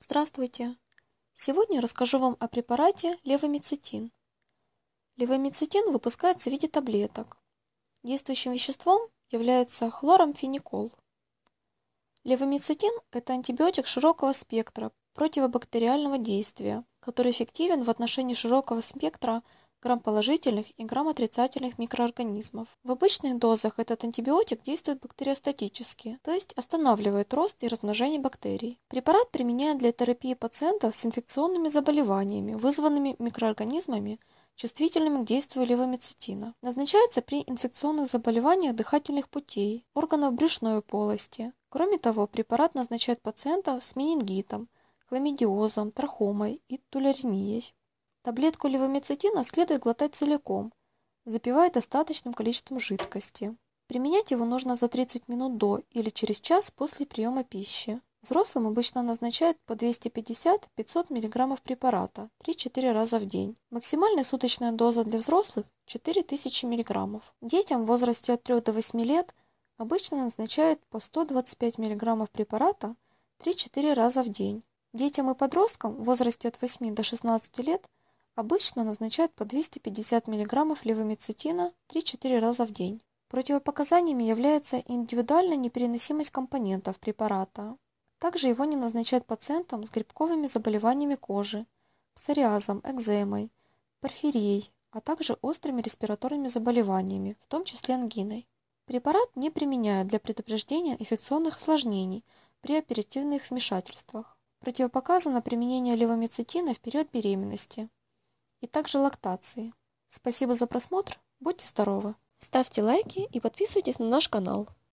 Здравствуйте! Сегодня расскажу вам о препарате левомицетин. Левомицетин выпускается в виде таблеток. Действующим веществом является хлорамфеникол. Левомицетин – это антибиотик широкого спектра противобактериального действия, который эффективен в отношении широкого спектра грамм положительных и грамм отрицательных микроорганизмов. В обычных дозах этот антибиотик действует бактериостатически, то есть останавливает рост и размножение бактерий. Препарат применяют для терапии пациентов с инфекционными заболеваниями, вызванными микроорганизмами, чувствительными к действию левомицетина. Назначается при инфекционных заболеваниях дыхательных путей, органов брюшной полости. Кроме того, препарат назначают пациентов с менингитом, хламидиозом, трахомой и туляремией. Таблетку левомицетина следует глотать целиком, запивая достаточным количеством жидкости. Применять его нужно за 30 минут до или через час после приема пищи. Взрослым обычно назначают по 250-500 мг препарата 3-4 раза в день. Максимальная суточная доза для взрослых – 4000 мг. Детям в возрасте от 3 до 8 лет обычно назначают по 125 мг препарата 3-4 раза в день. Детям и подросткам в возрасте от 8 до 16 лет Обычно назначают по 250 мг левомицетина 3-4 раза в день. Противопоказаниями является индивидуальная непереносимость компонентов препарата. Также его не назначают пациентам с грибковыми заболеваниями кожи, псориазом, экземой, порфирией, а также острыми респираторными заболеваниями, в том числе ангиной. Препарат не применяют для предупреждения инфекционных осложнений при оперативных вмешательствах. Противопоказано применение левомицетина в период беременности, и также лактации. Спасибо за просмотр, будьте здоровы, ставьте лайки и подписывайтесь на наш канал.